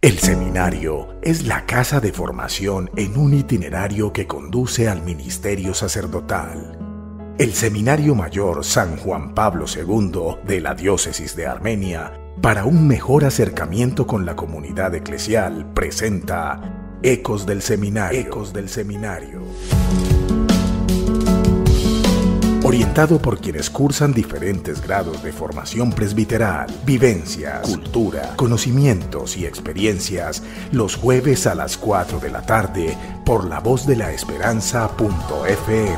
El seminario es la casa de formación en un itinerario que conduce al ministerio sacerdotal. El Seminario Mayor San Juan Pablo II de la Diócesis de Armenia, para un mejor acercamiento con la comunidad eclesial, presenta Ecos del Seminario. Ecos del Seminario orientado por quienes cursan diferentes grados de formación presbiteral, vivencias, cultura, conocimientos y experiencias, los jueves a las 4 de la tarde por la voz de la esperanza.fm.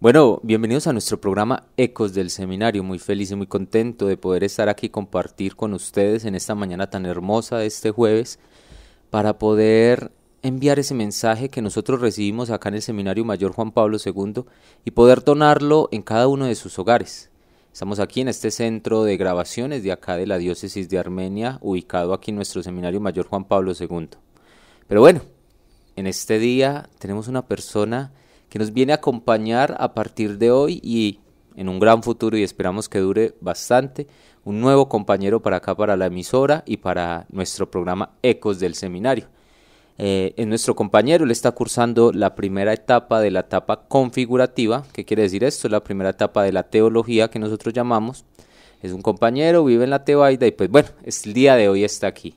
Bueno, bienvenidos a nuestro programa Ecos del Seminario. Muy feliz y muy contento de poder estar aquí y compartir con ustedes en esta mañana tan hermosa este jueves para poder enviar ese mensaje que nosotros recibimos acá en el Seminario Mayor Juan Pablo II y poder donarlo en cada uno de sus hogares. Estamos aquí en este centro de grabaciones de acá de la diócesis de Armenia, ubicado aquí en nuestro Seminario Mayor Juan Pablo II. Pero bueno, en este día tenemos una persona que nos viene a acompañar a partir de hoy y en un gran futuro y esperamos que dure bastante, un nuevo compañero para acá, para la emisora y para nuestro programa Ecos del Seminario. Eh, en nuestro compañero, le está cursando la primera etapa de la etapa configurativa. ¿Qué quiere decir esto? La primera etapa de la teología que nosotros llamamos. Es un compañero, vive en la Tebaida y pues bueno, es el día de hoy está aquí.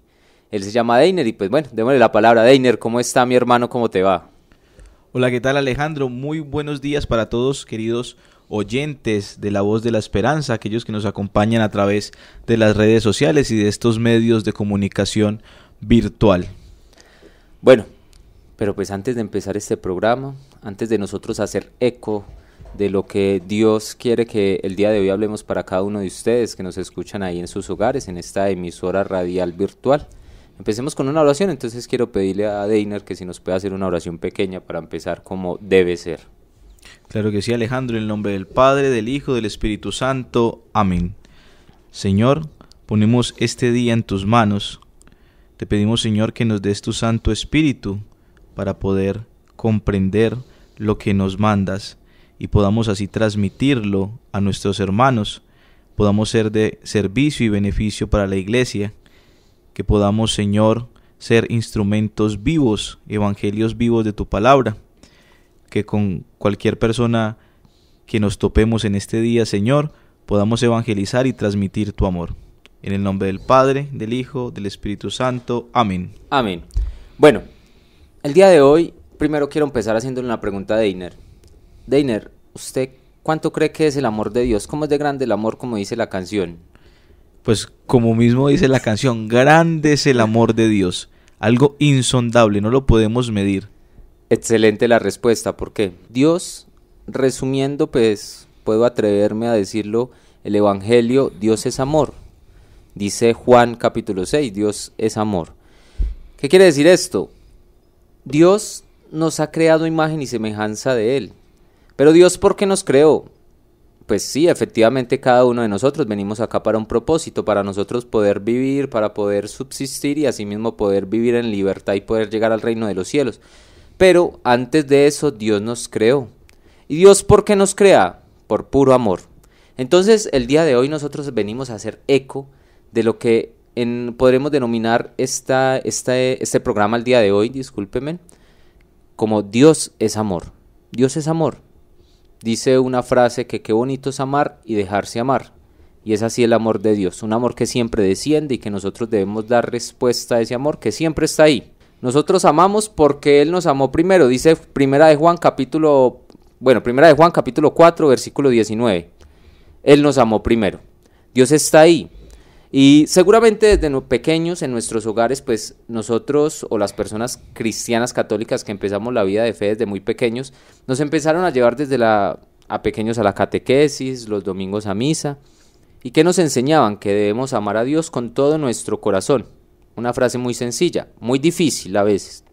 Él se llama Deiner y pues bueno, démosle la palabra. Deiner, ¿cómo está mi hermano? ¿Cómo te va? Hola, ¿qué tal Alejandro? Muy buenos días para todos, queridos oyentes de La Voz de la Esperanza, aquellos que nos acompañan a través de las redes sociales y de estos medios de comunicación virtual. Bueno, pero pues antes de empezar este programa, antes de nosotros hacer eco de lo que Dios quiere que el día de hoy hablemos para cada uno de ustedes que nos escuchan ahí en sus hogares, en esta emisora radial virtual. Empecemos con una oración, entonces quiero pedirle a Deiner que si nos puede hacer una oración pequeña para empezar como debe ser. Claro que sí, Alejandro, en el nombre del Padre, del Hijo, del Espíritu Santo. Amén. Señor, ponemos este día en tus manos te pedimos, Señor, que nos des tu Santo Espíritu para poder comprender lo que nos mandas y podamos así transmitirlo a nuestros hermanos, podamos ser de servicio y beneficio para la iglesia, que podamos, Señor, ser instrumentos vivos, evangelios vivos de tu palabra, que con cualquier persona que nos topemos en este día, Señor, podamos evangelizar y transmitir tu amor. En el nombre del Padre, del Hijo, del Espíritu Santo. Amén. Amén. Bueno, el día de hoy, primero quiero empezar haciéndole una pregunta a Deiner. Deiner, ¿usted cuánto cree que es el amor de Dios? ¿Cómo es de grande el amor, como dice la canción? Pues como mismo dice la canción, grande es el amor de Dios, algo insondable, no lo podemos medir. Excelente la respuesta, ¿por qué? Dios, resumiendo, pues puedo atreverme a decirlo, el Evangelio, Dios es amor. Dice Juan capítulo 6, Dios es amor. ¿Qué quiere decir esto? Dios nos ha creado imagen y semejanza de Él. Pero Dios, ¿por qué nos creó? Pues sí, efectivamente cada uno de nosotros venimos acá para un propósito, para nosotros poder vivir, para poder subsistir y asimismo poder vivir en libertad y poder llegar al reino de los cielos. Pero antes de eso Dios nos creó. ¿Y Dios por qué nos crea? Por puro amor. Entonces el día de hoy nosotros venimos a hacer eco de lo que podremos denominar esta, este programa el día de hoy, discúlpeme, como Dios es amor. Dios es amor. Dice una frase que qué bonito es amar y dejarse amar. Y es así el amor de Dios, un amor que siempre desciende y que nosotros debemos dar respuesta a ese amor que siempre está ahí. Nosotros amamos porque Él nos amó primero, dice Primera de Juan capítulo, bueno, Primera de Juan capítulo 4 versículo 19. Él nos amó primero. Dios está ahí, y seguramente desde pequeños en nuestros hogares, pues nosotros o las personas cristianas católicas que empezamos la vida de fe desde muy pequeños, nos empezaron a llevar desde la, a pequeños a la catequesis, los domingos a misa, y que nos enseñaban que debemos amar a Dios con todo nuestro corazón. Una frase muy sencilla, muy difícil a veces,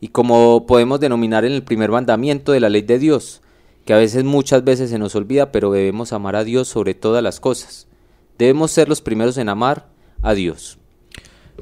y como podemos denominar en el primer mandamiento de la ley de Dios, que a veces muchas veces se nos olvida, pero debemos amar a Dios sobre todas las cosas. Debemos ser los primeros en amar a Dios.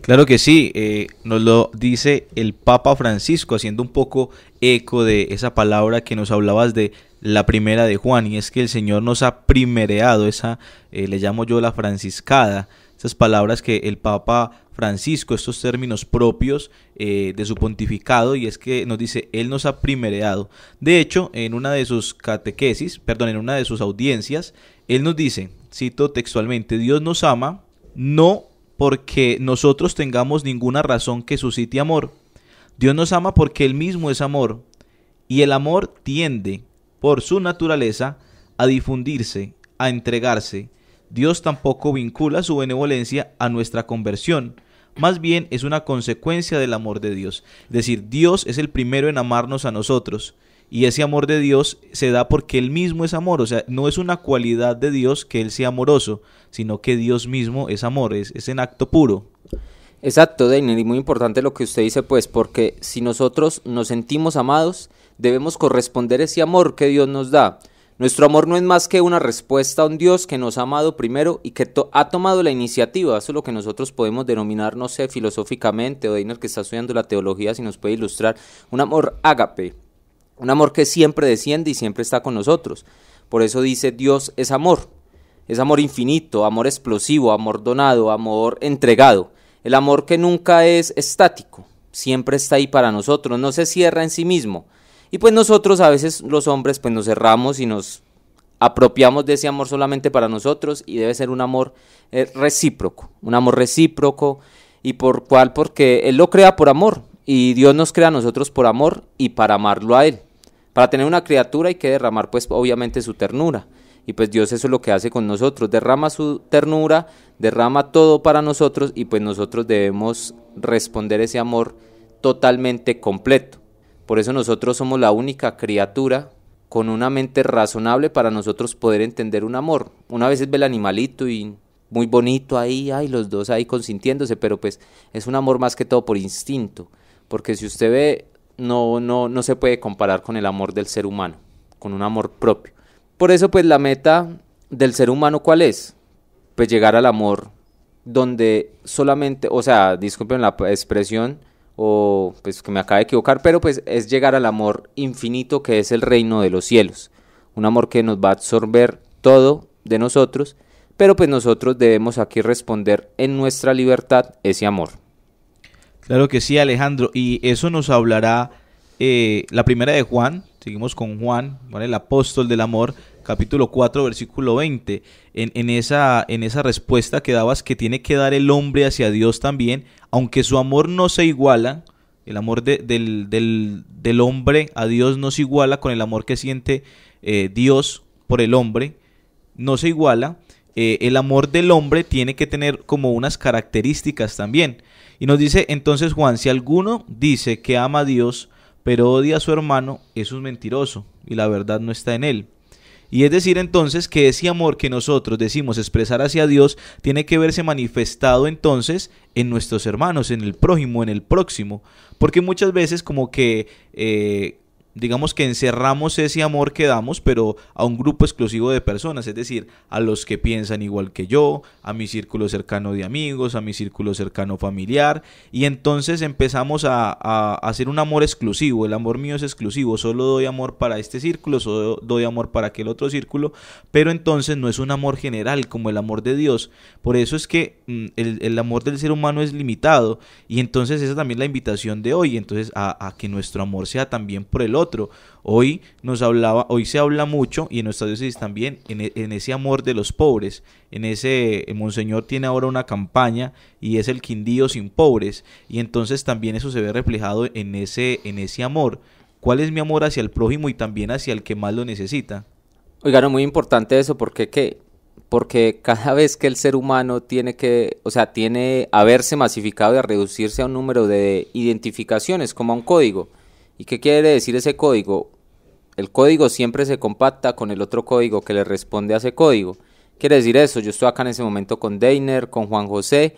Claro que sí, eh, nos lo dice el Papa Francisco, haciendo un poco eco de esa palabra que nos hablabas de la primera de Juan, y es que el Señor nos ha primereado, esa eh, le llamo yo la franciscada, esas palabras que el Papa Francisco, estos términos propios eh, de su pontificado, y es que nos dice, Él nos ha primereado. De hecho, en una de sus catequesis, perdón, en una de sus audiencias, él nos dice, cito textualmente, Dios nos ama no porque nosotros tengamos ninguna razón que suscite amor. Dios nos ama porque Él mismo es amor. Y el amor tiende, por su naturaleza, a difundirse, a entregarse. Dios tampoco vincula su benevolencia a nuestra conversión. Más bien es una consecuencia del amor de Dios. Es decir, Dios es el primero en amarnos a nosotros y ese amor de Dios se da porque Él mismo es amor, o sea, no es una cualidad de Dios que Él sea amoroso, sino que Dios mismo es amor, es, en acto puro. Exacto, Daniel, y muy importante lo que usted dice, pues, porque si nosotros nos sentimos amados, debemos corresponder ese amor que Dios nos da. Nuestro amor no es más que una respuesta a un Dios que nos ha amado primero y que ha tomado la iniciativa. Eso es lo que nosotros podemos denominar, no sé, filosóficamente, o Daniel que está estudiando la teología, si nos puede ilustrar, un amor ágape un amor que siempre desciende y siempre está con nosotros. Por eso dice Dios es amor. Es amor infinito, amor explosivo, amor donado, amor entregado. El amor que nunca es estático, siempre está ahí para nosotros, no se cierra en sí mismo. Y pues nosotros a veces los hombres pues nos cerramos y nos apropiamos de ese amor solamente para nosotros y debe ser un amor eh, recíproco, un amor recíproco y por cuál? porque Él lo crea por amor y Dios nos crea a nosotros por amor y para amarlo a Él. Para tener una criatura hay que derramar pues obviamente su ternura. Y pues Dios eso es lo que hace con nosotros, derrama su ternura, derrama todo para nosotros y pues nosotros debemos responder ese amor totalmente completo. Por eso nosotros somos la única criatura con una mente razonable para nosotros poder entender un amor. Una vez ve el animalito y muy bonito ahí, hay los dos ahí consintiéndose, pero pues es un amor más que todo por instinto. Porque si usted ve no, no, no se puede comparar con el amor del ser humano, con un amor propio. Por eso, pues la meta del ser humano, ¿cuál es? Pues llegar al amor donde solamente, o sea, disculpen la expresión, o pues que me acaba de equivocar, pero pues es llegar al amor infinito que es el reino de los cielos. Un amor que nos va a absorber todo de nosotros, pero pues nosotros debemos aquí responder en nuestra libertad ese amor. Claro que sí, Alejandro. Y eso nos hablará eh, la primera de Juan. Seguimos con Juan, el apóstol del amor, capítulo 4, versículo 20. En, esa, en esa respuesta que dabas que tiene que dar el hombre hacia Dios también, aunque su amor no se iguala, el amor del, hombre a Dios no se iguala con el amor que siente eh, Dios por el hombre, no se iguala. Eh, el amor del hombre tiene que tener como unas características también. Y nos dice entonces Juan, si alguno dice que ama a Dios, pero odia a su hermano, es un mentiroso y la verdad no está en él. Y es decir entonces que ese amor que nosotros decimos expresar hacia Dios tiene que verse manifestado entonces en nuestros hermanos, en el prójimo, en el próximo. Porque muchas veces como que eh, digamos que encerramos ese amor que damos, pero a un grupo exclusivo de personas, es decir, a los que piensan igual que yo, a mi círculo cercano de amigos, a mi círculo cercano familiar, y entonces empezamos a, hacer un amor exclusivo, el amor mío es exclusivo, solo doy amor para este círculo, solo doy amor para aquel otro círculo, pero entonces no es un amor general como el amor de Dios, por eso es que mm, el, amor del ser humano es limitado, y entonces esa también es la invitación de hoy, entonces a que nuestro amor sea también por el otro, Hoy nos hablaba, hoy se habla mucho y en nuestra diócesis también e, en, ese amor de los pobres. En ese eh, monseñor tiene ahora una campaña y es el Quindío sin pobres y entonces también eso se ve reflejado en ese en ese amor. ¿Cuál es mi amor hacia el prójimo y también hacia el que más lo necesita? Oigan, muy importante eso porque qué porque cada vez que el ser humano tiene que, o sea, tiene haberse masificado y a reducirse a un número de identificaciones, como a un código, ¿Y qué quiere decir ese código? El código siempre se compacta con el otro código que le responde a ese código. Quiere decir eso, yo estoy acá en ese momento con Deiner, con Juan José,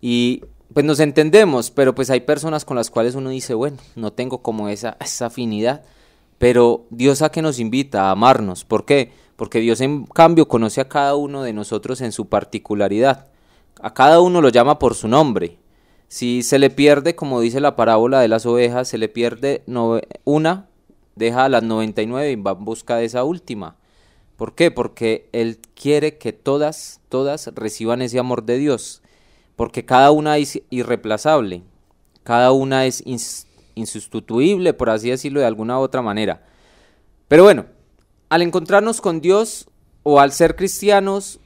y pues nos entendemos, pero pues hay personas con las cuales uno dice, bueno, no tengo como esa, esa afinidad, pero Dios a que nos invita a amarnos. ¿Por qué? Porque Dios en cambio conoce a cada uno de nosotros en su particularidad. A cada uno lo llama por su nombre. Si se le pierde, como dice la parábola de las ovejas, se le pierde una, deja a las 99 y va en busca de esa última. ¿Por qué? Porque Él quiere que todas, todas reciban ese amor de Dios. Porque cada una es irreplazable, cada una es insustituible, por así decirlo de alguna u otra manera. Pero bueno, al encontrarnos con Dios o al ser cristianos,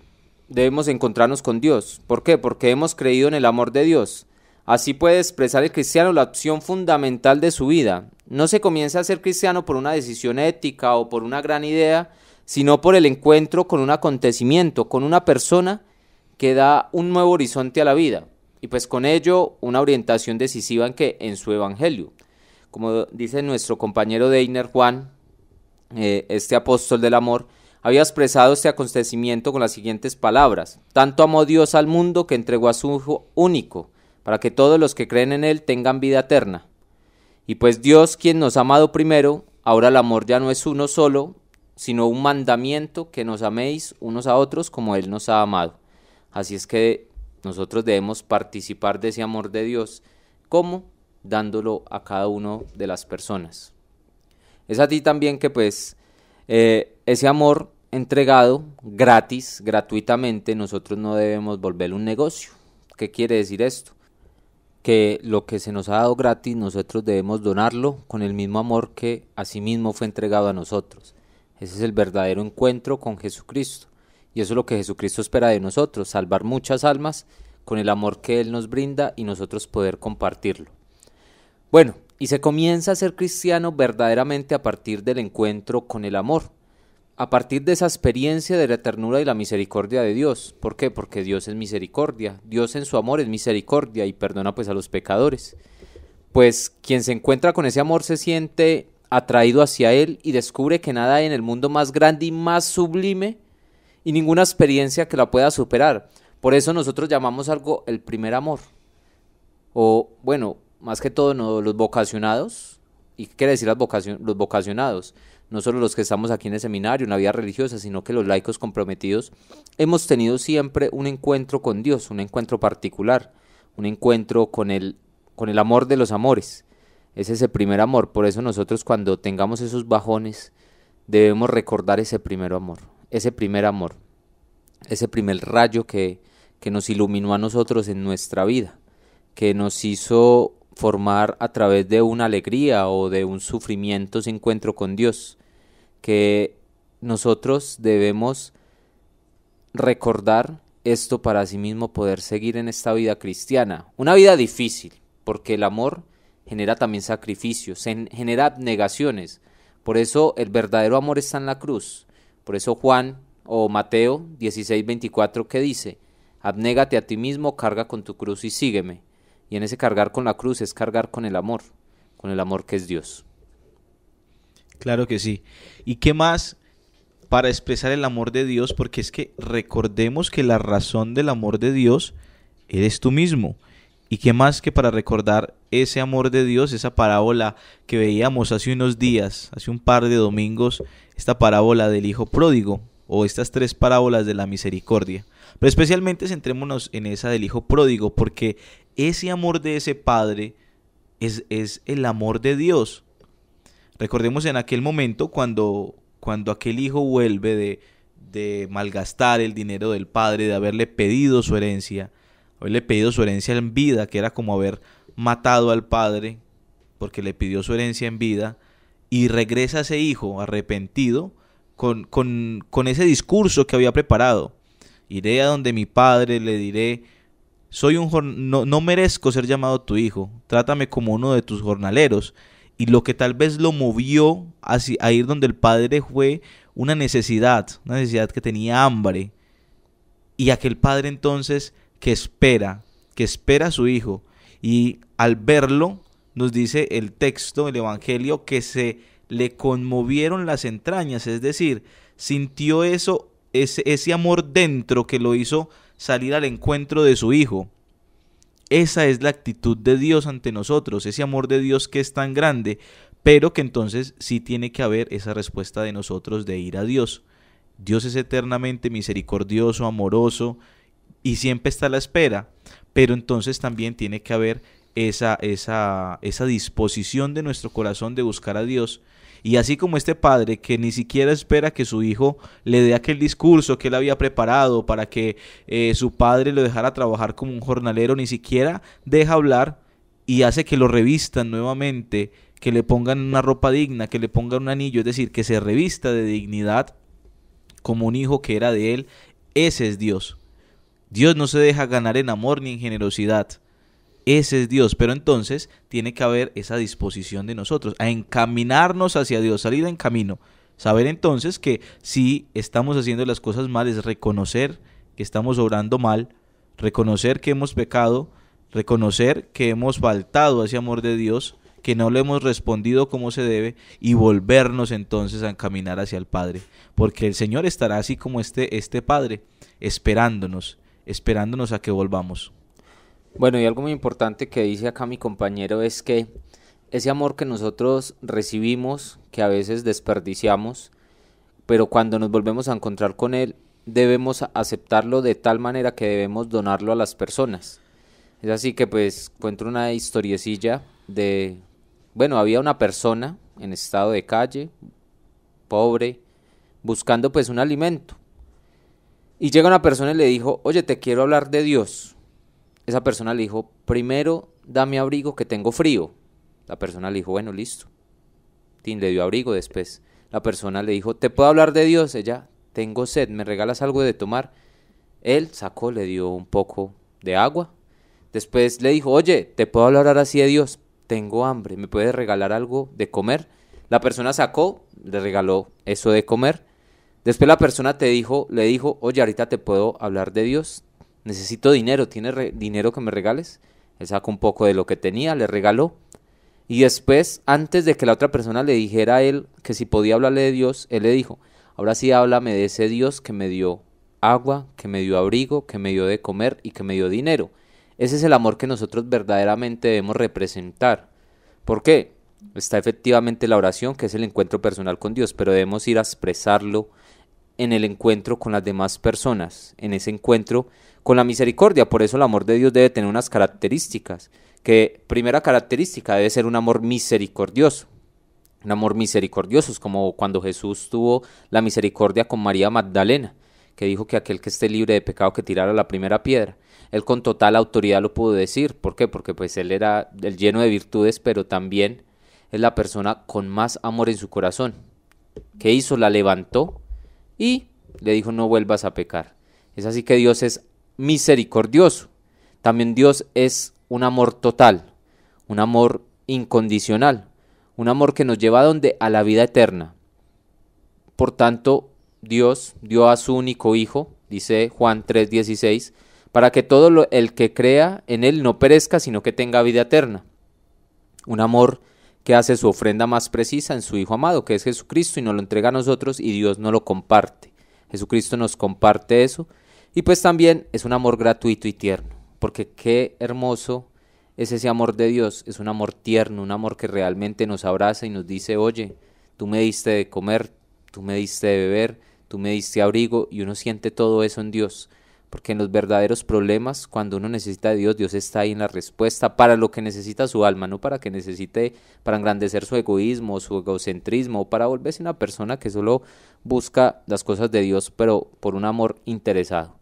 debemos encontrarnos con Dios. ¿Por qué? Porque hemos creído en el amor de Dios. Así puede expresar el cristiano la opción fundamental de su vida. No se comienza a ser cristiano por una decisión ética o por una gran idea, sino por el encuentro con un acontecimiento, con una persona que da un nuevo horizonte a la vida y pues con ello una orientación decisiva en que en su evangelio. Como dice nuestro compañero Deiner Juan, eh, este apóstol del amor, había expresado este acontecimiento con las siguientes palabras: Tanto amó Dios al mundo que entregó a su Hijo único para que todos los que creen en Él tengan vida eterna. Y pues Dios, quien nos ha amado primero, ahora el amor ya no es uno solo, sino un mandamiento que nos améis unos a otros como Él nos ha amado. Así es que nosotros debemos participar de ese amor de Dios. ¿Cómo? Dándolo a cada uno de las personas. Es a ti también que pues eh, ese amor entregado gratis, gratuitamente, nosotros no debemos volver un negocio. ¿Qué quiere decir esto? que lo que se nos ha dado gratis nosotros debemos donarlo con el mismo amor que a sí mismo fue entregado a nosotros. Ese es el verdadero encuentro con Jesucristo. Y eso es lo que Jesucristo espera de nosotros, salvar muchas almas con el amor que Él nos brinda y nosotros poder compartirlo. Bueno, y se comienza a ser cristiano verdaderamente a partir del encuentro con el amor a partir de esa experiencia de la ternura y la misericordia de Dios. ¿Por qué? Porque Dios es misericordia. Dios en su amor es misericordia y perdona pues a los pecadores. Pues quien se encuentra con ese amor se siente atraído hacia él y descubre que nada hay en el mundo más grande y más sublime y ninguna experiencia que la pueda superar. Por eso nosotros llamamos algo el primer amor. O bueno, más que todo los vocacionados y quiere decir los vocacionados, no solo los que estamos aquí en el seminario, en la vida religiosa, sino que los laicos comprometidos, hemos tenido siempre un encuentro con Dios, un encuentro particular, un encuentro con el, con el amor de los amores. Es ese primer amor, por eso nosotros cuando tengamos esos bajones debemos recordar ese primer amor, ese primer amor, ese primer rayo que, que nos iluminó a nosotros en nuestra vida, que nos hizo formar a través de una alegría o de un sufrimiento ese encuentro con Dios, que nosotros debemos recordar esto para sí mismo poder seguir en esta vida cristiana. Una vida difícil, porque el amor genera también sacrificios, genera negaciones. Por eso el verdadero amor está en la cruz. Por eso Juan o Mateo 16:24 que dice, abnégate a ti mismo, carga con tu cruz y sígueme. Y en ese cargar con la cruz es cargar con el amor, con el amor que es Dios. Claro que sí. ¿Y qué más para expresar el amor de Dios? Porque es que recordemos que la razón del amor de Dios eres tú mismo. ¿Y qué más que para recordar ese amor de Dios, esa parábola que veíamos hace unos días, hace un par de domingos, esta parábola del Hijo Pródigo o estas tres parábolas de la misericordia? Pero especialmente centrémonos en esa del Hijo Pródigo porque ese amor de ese Padre es, es el amor de Dios. Recordemos en aquel momento cuando, cuando aquel hijo vuelve de, de malgastar el dinero del Padre, de haberle pedido su herencia, haberle pedido su herencia en vida, que era como haber matado al Padre, porque le pidió su herencia en vida, y regresa ese hijo arrepentido con, con, con ese discurso que había preparado. Iré a donde mi Padre, le diré, un no, merezco ser llamado tu hijo, trátame como uno de tus jornaleros. Y lo que tal vez lo movió a, a ir donde el padre fue una necesidad, una necesidad que tenía hambre. Y aquel padre entonces que espera, que espera a su hijo. Y al verlo, nos dice el texto, el Evangelio, que se le conmovieron las entrañas, es decir, sintió eso, ese, ese amor dentro que lo hizo salir al encuentro de su Hijo. Esa es la actitud de Dios ante nosotros, ese amor de Dios que es tan grande, pero que entonces sí tiene que haber esa respuesta de nosotros de ir a Dios. Dios es eternamente misericordioso, amoroso y siempre está a la espera, pero entonces también tiene que haber esa, esa, esa disposición de nuestro corazón de buscar a Dios y así como este padre que ni siquiera espera que su hijo le dé aquel discurso que él había preparado para que eh, su padre lo dejara trabajar como un jornalero, ni siquiera deja hablar y hace que lo revistan nuevamente, que le pongan una ropa digna, que le pongan un anillo, es decir, que se revista de dignidad como un hijo que era de él, ese es Dios. Dios no se deja ganar en amor ni en generosidad. Ese es Dios, pero entonces tiene que haber esa disposición de nosotros a encaminarnos hacia Dios, salir en camino. Saber entonces que si estamos haciendo las cosas mal es reconocer que estamos obrando mal, reconocer que hemos pecado, reconocer que hemos faltado a ese amor de Dios, que no le hemos respondido como se debe y volvernos entonces a encaminar hacia el Padre, porque el Señor estará así como este este Padre, esperándonos, esperándonos a que volvamos. Bueno, y algo muy importante que dice acá mi compañero es que ese amor que nosotros recibimos, que a veces desperdiciamos, pero cuando nos volvemos a encontrar con él, debemos aceptarlo de tal manera que debemos donarlo a las personas. Es así que pues cuento una historiecilla de, bueno, había una persona en estado de calle, pobre, buscando pues un alimento. Y llega una persona y le dijo, oye, te quiero hablar de Dios esa persona le dijo, primero dame abrigo que tengo frío. La persona le dijo, bueno, listo. Tim le dio abrigo después. La persona le dijo, ¿te puedo hablar de Dios? Ella, tengo sed, ¿me regalas algo de tomar? Él sacó, le dio un poco de agua. Después le dijo, oye, ¿te puedo hablar así de Dios? Tengo hambre, ¿me puedes regalar algo de comer? La persona sacó, le regaló eso de comer. Después la persona te dijo, le dijo, oye, ahorita te puedo hablar de Dios, necesito dinero, ¿tienes dinero que me regales? Él sacó un poco de lo que tenía, le regaló. Y después, antes de que la otra persona le dijera a él que si podía hablarle de Dios, él le dijo, ahora sí háblame de ese Dios que me dio agua, que me dio abrigo, que me dio de comer y que me dio dinero. Ese es el amor que nosotros verdaderamente debemos representar. ¿Por qué? Está efectivamente la oración, que es el encuentro personal con Dios, pero debemos ir a expresarlo en el encuentro con las demás personas, en ese encuentro con la misericordia. Por eso el amor de Dios debe tener unas características, que primera característica debe ser un amor misericordioso. Un amor misericordioso es como cuando Jesús tuvo la misericordia con María Magdalena, que dijo que aquel que esté libre de pecado que tirara la primera piedra. Él con total autoridad lo pudo decir. ¿Por qué? Porque pues él era el lleno de virtudes, pero también es la persona con más amor en su corazón. ¿Qué hizo? La levantó y le dijo no vuelvas a pecar. Es así que Dios es misericordioso. También Dios es un amor total, un amor incondicional, un amor que nos lleva a donde a la vida eterna. Por tanto, Dios dio a su único hijo, dice Juan 3:16, para que todo el que crea en él no perezca, sino que tenga vida eterna. Un amor que hace su ofrenda más precisa en su hijo amado, que es Jesucristo y nos lo entrega a nosotros y Dios no lo comparte. Jesucristo nos comparte eso y pues también es un amor gratuito y tierno, porque qué hermoso es ese amor de Dios, es un amor tierno, un amor que realmente nos abraza y nos dice, oye, tú me diste de comer, tú me diste de beber, tú me diste abrigo, y uno siente todo eso en Dios, porque en los verdaderos problemas, cuando uno necesita de Dios, Dios está ahí en la respuesta para lo que necesita su alma, no para que necesite, para engrandecer su egoísmo, su egocentrismo, para volverse una persona que solo busca las cosas de Dios, pero por un amor interesado.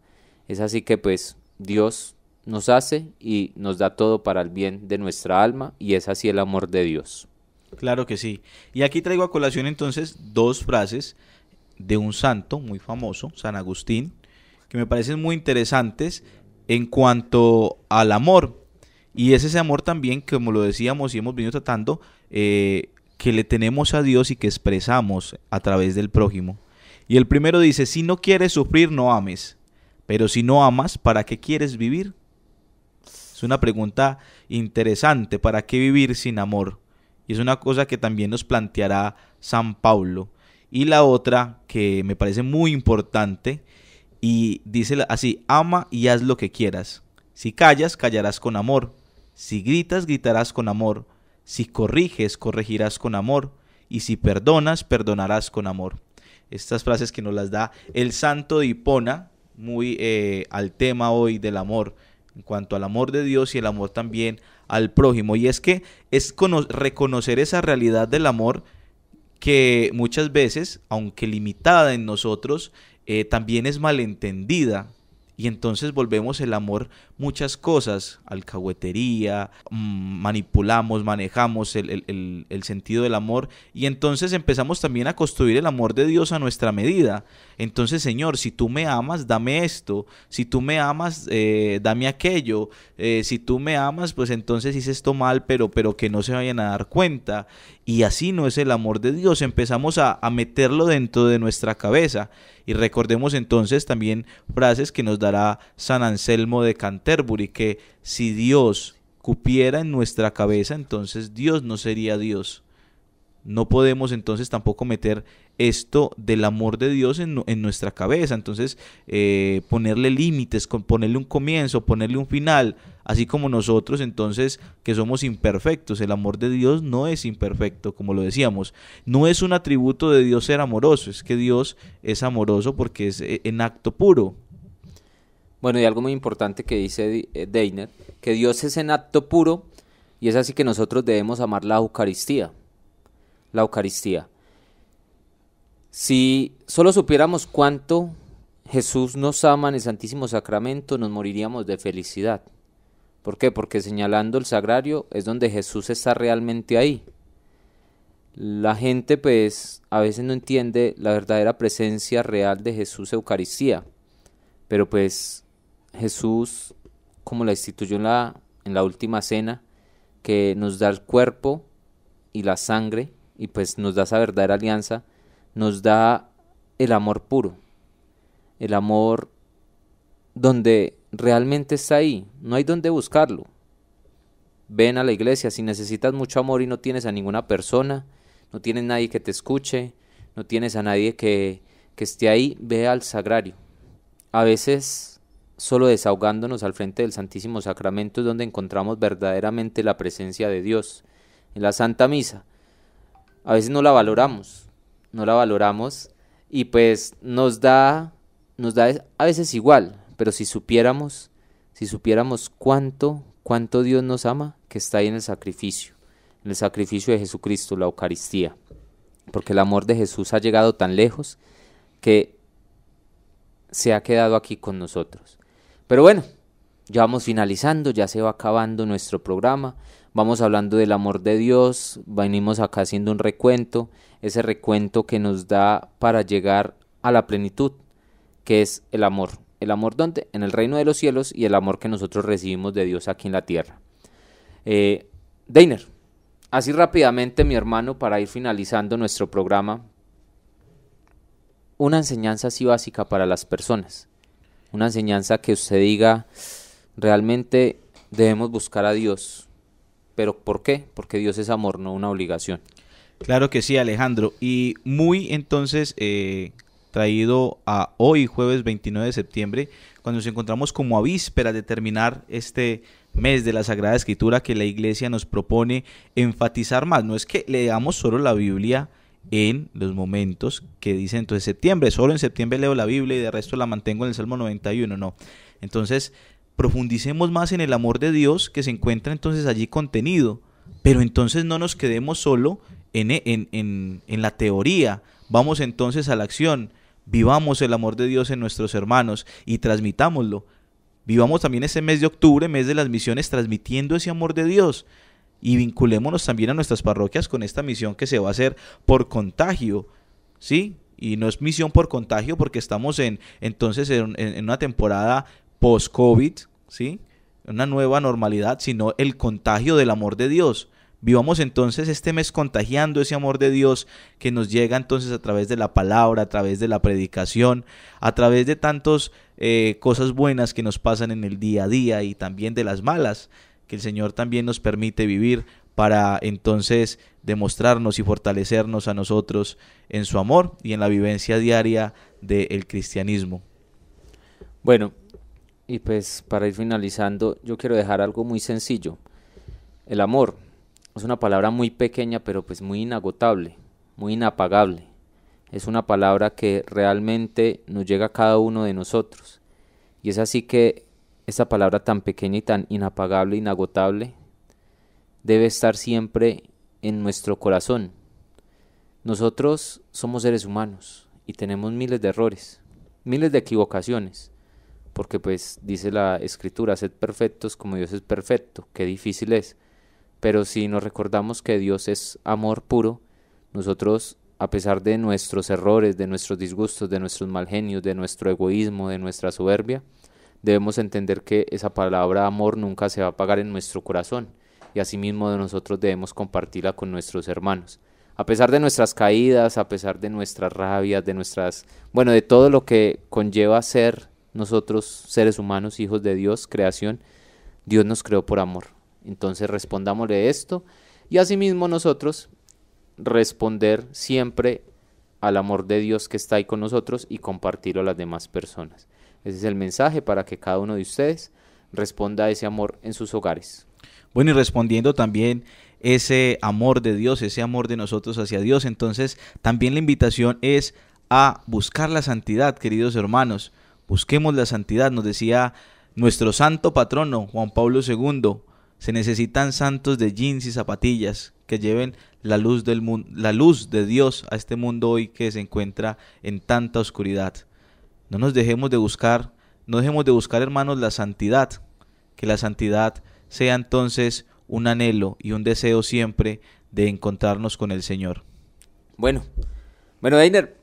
Es así que pues Dios nos hace y nos da todo para el bien de nuestra alma y es así el amor de Dios. Claro que sí. Y aquí traigo a colación entonces dos frases de un santo muy famoso, San Agustín, que me parecen muy interesantes en cuanto al amor. Y es ese amor también, como lo decíamos y hemos venido tratando, eh, que le tenemos a Dios y que expresamos a través del prójimo. Y el primero dice, si no quieres sufrir, no ames. Pero si no amas, ¿para qué quieres vivir? Es una pregunta interesante. ¿Para qué vivir sin amor? Y es una cosa que también nos planteará San Pablo. Y la otra que me parece muy importante y dice así, ama y haz lo que quieras. Si callas, callarás con amor. Si gritas, gritarás con amor. Si corriges, corregirás con amor. Y si perdonas, perdonarás con amor. Estas frases que nos las da el santo de Hipona, muy eh, al tema hoy del amor, en cuanto al amor de Dios y el amor también al prójimo. Y es que es reconocer esa realidad del amor que muchas veces, aunque limitada en nosotros, eh, también es malentendida. Y entonces volvemos el amor muchas cosas, alcahuetería, mm, manipulamos, manejamos el, sentido del amor y entonces empezamos también a construir el amor de Dios a nuestra medida. Entonces, Señor, si tú me amas, dame esto, si tú me amas, eh, dame aquello, eh, si tú me amas, pues entonces hice esto mal, pero, pero que no se vayan a dar cuenta. Y así no es el amor de Dios, empezamos a, meterlo dentro de nuestra cabeza. Y recordemos entonces también frases que nos dará San Anselmo de Cantón y que si Dios cupiera en nuestra cabeza, entonces Dios no sería Dios. No podemos entonces tampoco meter esto del amor de Dios en, nuestra cabeza. Entonces, eh, ponerle límites, ponerle un comienzo, ponerle un final, así como nosotros entonces que somos imperfectos. El amor de Dios no es imperfecto, como lo decíamos. No es un atributo de Dios ser amoroso, es que Dios es amoroso porque es eh, en acto puro. Bueno, y algo muy importante que dice eh, Deiner, que Dios es en acto puro y es así que nosotros debemos amar la Eucaristía. La Eucaristía. Si solo supiéramos cuánto Jesús nos ama en el Santísimo Sacramento, nos moriríamos de felicidad. ¿Por qué? Porque señalando el sagrario es donde Jesús está realmente ahí. La gente pues a veces no entiende la verdadera presencia real de Jesús Eucaristía, pero pues Jesús, como la instituyó en la, última cena, que nos da el cuerpo y la sangre, y pues nos da esa verdadera alianza, nos da el amor puro, el amor donde realmente está ahí, no hay donde buscarlo. Ven a la iglesia, si necesitas mucho amor y no tienes a ninguna persona, no tienes nadie que te escuche, no tienes a nadie que, que esté ahí, ve al sagrario. A veces solo desahogándonos al frente del Santísimo Sacramento es donde encontramos verdaderamente la presencia de Dios. En la Santa Misa, a veces no la valoramos, no la valoramos y pues nos da, nos da a veces igual, pero si supiéramos, si supiéramos cuánto, cuánto Dios nos ama, que está ahí en el sacrificio, en el sacrificio de Jesucristo, la Eucaristía, porque el amor de Jesús ha llegado tan lejos que se ha quedado aquí con nosotros. Pero bueno, ya vamos finalizando, ya se va acabando nuestro programa. Vamos hablando del amor de Dios, venimos acá haciendo un recuento, ese recuento que nos da para llegar a la plenitud, que es el amor. ¿El amor dónde? En el reino de los cielos y el amor que nosotros recibimos de Dios aquí en la tierra. Eh, Deiner, así rápidamente mi hermano para ir finalizando nuestro programa, una enseñanza así básica para las personas una enseñanza que usted diga, realmente debemos buscar a Dios. ¿Pero por qué? Porque Dios es amor, no una obligación. Claro que sí, Alejandro. Y muy entonces eh, traído a hoy, jueves 29 de septiembre, cuando nos encontramos como a vísperas de terminar este mes de la Sagrada Escritura que la Iglesia nos propone enfatizar más. No es que leamos solo la Biblia en los momentos que dicen entonces septiembre, solo en septiembre leo la Biblia y de resto la mantengo en el Salmo 91, no. Entonces, profundicemos más en el amor de Dios que se encuentra entonces allí contenido, pero entonces no nos quedemos solo en, en la teoría, vamos entonces a la acción, vivamos el amor de Dios en nuestros hermanos y transmitámoslo. Vivamos también ese mes de octubre, mes de las misiones, transmitiendo ese amor de Dios y vinculémonos también a nuestras parroquias con esta misión que se va a hacer por contagio, ¿sí? Y no es misión por contagio porque estamos en entonces en, una temporada post-COVID, ¿sí? Una nueva normalidad, sino el contagio del amor de Dios. Vivamos entonces este mes contagiando ese amor de Dios que nos llega entonces a través de la palabra, a través de la predicación, a través de tantas eh, cosas buenas que nos pasan en el día a día y también de las malas que el Señor también nos permite vivir para entonces demostrarnos y fortalecernos a nosotros en su amor y en la vivencia diaria del cristianismo. Bueno, y pues para ir finalizando, yo quiero dejar algo muy sencillo. El amor es una palabra muy pequeña, pero pues muy inagotable, muy inapagable. Es una palabra que realmente nos llega a cada uno de nosotros. Y es así que esa palabra tan pequeña y tan inapagable, inagotable, debe estar siempre en nuestro corazón. Nosotros somos seres humanos y tenemos miles de errores, miles de equivocaciones, porque pues dice la escritura, sed perfectos como Dios es perfecto, qué difícil es, pero si nos recordamos que Dios es amor puro, nosotros a pesar de nuestros errores, de nuestros disgustos, de nuestros malgenios, de nuestro egoísmo, de nuestra soberbia, debemos entender que esa palabra amor nunca se va a apagar en nuestro corazón y asimismo de nosotros debemos compartirla con nuestros hermanos. A pesar de nuestras caídas, a pesar de nuestras rabias, de nuestras, bueno, de todo lo que conlleva ser nosotros seres humanos, hijos de Dios, creación, Dios nos creó por amor. Entonces respondámosle esto y asimismo nosotros responder siempre al amor de Dios que está ahí con nosotros y compartirlo a las demás personas. Ese es el mensaje para que cada uno de ustedes responda a ese amor en sus hogares. Bueno, y respondiendo también ese amor de Dios, ese amor de nosotros hacia Dios, entonces también la invitación es a buscar la santidad, queridos hermanos. Busquemos la santidad, nos decía nuestro santo patrono, Juan Pablo II. Se necesitan santos de jeans y zapatillas que lleven la luz, del la luz de Dios a este mundo hoy que se encuentra en tanta oscuridad. No nos dejemos de buscar, no dejemos de buscar, hermanos, la santidad. Que la santidad sea entonces un anhelo y un deseo siempre de encontrarnos con el Señor. Bueno, bueno, Einer,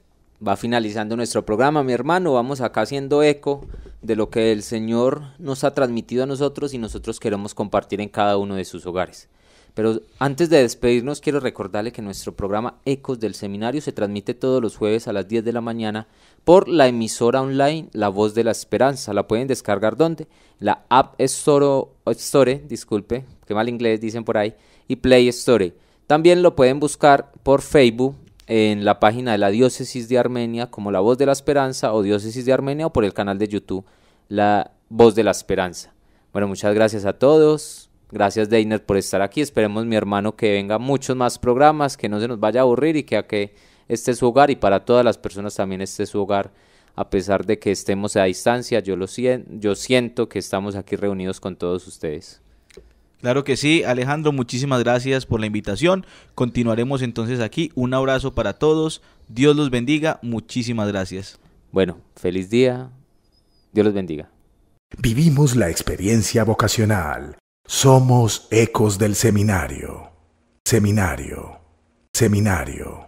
va finalizando nuestro programa, mi hermano. Vamos acá haciendo eco de lo que el Señor nos ha transmitido a nosotros y nosotros queremos compartir en cada uno de sus hogares. Pero antes de despedirnos, quiero recordarle que nuestro programa Ecos del Seminario se transmite todos los jueves a las 10 de la mañana por la emisora online La Voz de la Esperanza. La pueden descargar donde? La App Store, Store disculpe, qué mal inglés dicen por ahí, y Play Store. También lo pueden buscar por Facebook en la página de la Diócesis de Armenia como La Voz de la Esperanza o Diócesis de Armenia o por el canal de YouTube La Voz de la Esperanza. Bueno, muchas gracias a todos. Gracias, Deiner, por estar aquí. Esperemos, mi hermano, que venga muchos más programas, que no se nos vaya a aburrir y que a que este su hogar y para todas las personas también este su hogar. A pesar de que estemos a distancia, yo, lo siento, yo siento que estamos aquí reunidos con todos ustedes. Claro que sí, Alejandro, muchísimas gracias por la invitación. Continuaremos entonces aquí. Un abrazo para todos. Dios los bendiga. Muchísimas gracias. Bueno, feliz día. Dios los bendiga. Vivimos la experiencia vocacional. Somos ecos del seminario, seminario, seminario.